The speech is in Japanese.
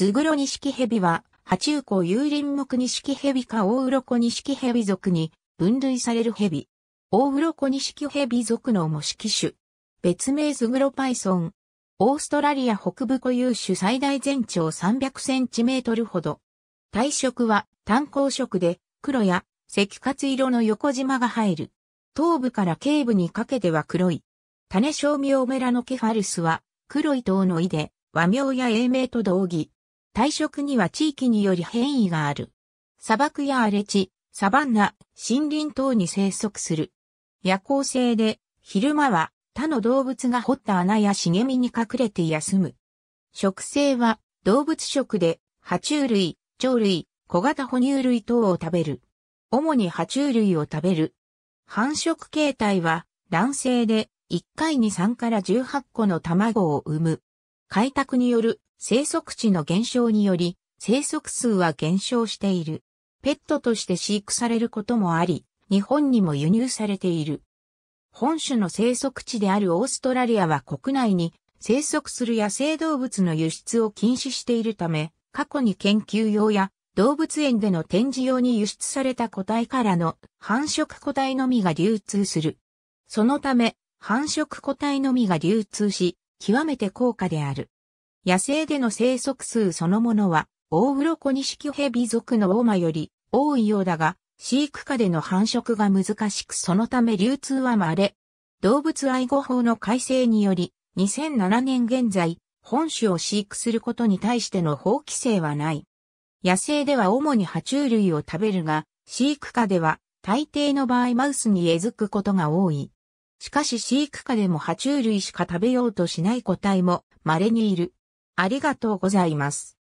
ズグロニシキヘビは、爬虫綱有林目ニシキヘビか大鱗ニシキヘビ属に分類されるヘビ。大鱗ニシキヘビ属の模式種。別名ズグロパイソン。オーストラリア北部固有種最大全長300センチメートルほど。体色は単光色で黒や赤褐色の横縞が入る。頭部から頸部にかけては黒い。種小オメラノケファルスは黒い頭の胃で和名や英名と同義。体色には地域により変異がある。砂漠や荒れ地、サバンナ、森林等に生息する。夜行性で、昼間は他の動物が掘った穴や茂みに隠れて休む。食性は動物食で、爬虫類、鳥類、小型哺乳類等を食べる。主に爬虫類を食べる。繁殖形態は卵性で1回に3から18個の卵を産む。開拓による生息地の減少により、生息数は減少している。ペットとして飼育されることもあり、日本にも輸入されている。本種の生息地であるオーストラリアは国内に生息する野生動物の輸出を禁止しているため、過去に研究用や動物園での展示用に輸出された個体からの繁殖個体のみが流通する。そのため、繁殖個体のみが流通し、極めて高価である。野生での生息数そのものは、オオウロコニシキヘビ属のオーマより多いようだが、飼育下での繁殖が難しくそのため流通は稀。動物愛護法の改正により、2007年現在、本種を飼育することに対しての法規制はない。野生では主に爬虫類を食べるが、飼育下では大抵の場合マウスにえ付くことが多い。しかし飼育下でも爬虫類しか食べようとしない個体も稀にいる。ありがとうございます。